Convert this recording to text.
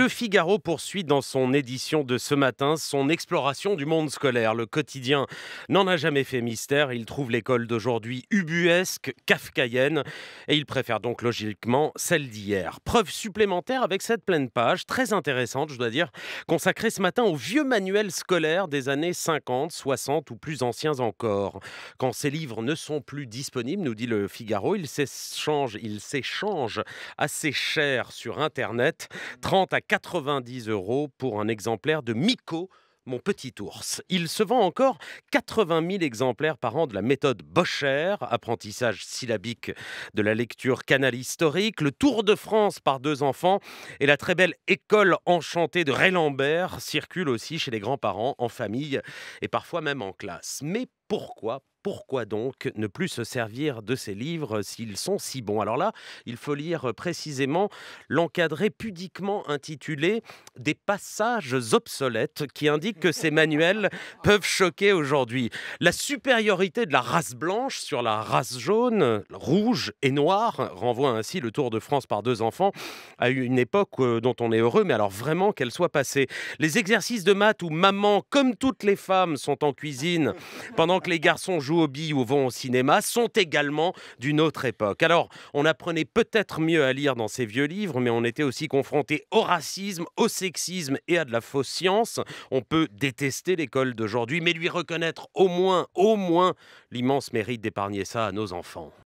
Le Figaro poursuit dans son édition de ce matin son exploration du monde scolaire. Le quotidien n'en a jamais fait mystère. Il trouve l'école d'aujourd'hui ubuesque, kafkaïenne, et il préfère donc logiquement celle d'hier. Preuve supplémentaire avec cette pleine page, très intéressante, je dois dire, consacrée ce matin au vieux manuel scolaire des années 50, 60 ou plus anciens encore. Quand ces livres ne sont plus disponibles, nous dit le Figaro, ils s'échangent, assez cher sur Internet. 30 à 90 euros pour un exemplaire de Miko, mon petit ours. Il se vend encore 80 000 exemplaires par an de la méthode Bocher, apprentissage syllabique de la lecture canal historique, le Tour de France par deux enfants et la très belle École enchantée de Lambert circule aussi chez les grands-parents, en famille et parfois même en classe. Mais pourquoi pourquoi donc ne plus se servir de ces livres s'ils sont si bons Alors là, il faut lire euh, précisément l'encadré pudiquement intitulé Des passages obsolètes qui indique que ces manuels peuvent choquer aujourd'hui. La supériorité de la race blanche sur la race jaune, rouge et noire renvoie ainsi le Tour de France par deux enfants à une époque euh, dont on est heureux, mais alors vraiment qu'elle soit passée. Les exercices de maths où maman, comme toutes les femmes, sont en cuisine pendant que les garçons jouent aux billes ou vont au cinéma, sont également d'une autre époque. Alors, on apprenait peut-être mieux à lire dans ces vieux livres, mais on était aussi confronté au racisme, au sexisme et à de la fausse science. On peut détester l'école d'aujourd'hui, mais lui reconnaître au moins, au moins, l'immense mérite d'épargner ça à nos enfants.